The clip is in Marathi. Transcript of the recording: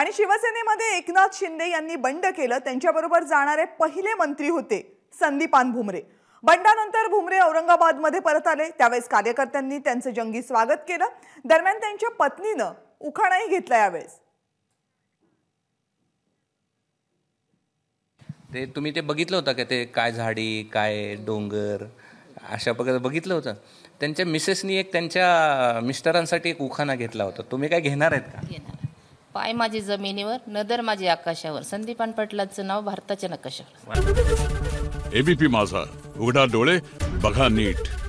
आणि शिवसेनेमध्ये एकनाथ शिंदे यांनी बंड केलं त्यांच्याबरोबर जाणारे पहिले मंत्री होते संदीपान भुमरे बंडानंतर भुमरे औरंगाबादमध्ये परत आले त्यावेळेस कार्यकर्त्यांनी त्यांचं जंगी स्वागत केलं दरम्यान त्यांच्या पत्नीनं उखाणाही घेतला यावेळेस ते तुम्ही ते बघितलं होतं का ते काय झाडी काय डोंगर अशा प्रकारे बघितलं होतं त्यांच्या मिसेसनी एक त्यांच्या मिस्टरांसाठी एक उखाणा घेतला होता तुम्ही काय घेणार आहेत का पाय माझी जमिनीवर नदर माझे आकाशावर संदीपान पाटलाचं नाव भारताच्या नकाशावर एबीपी माझा उघडा डोळे बघा नीट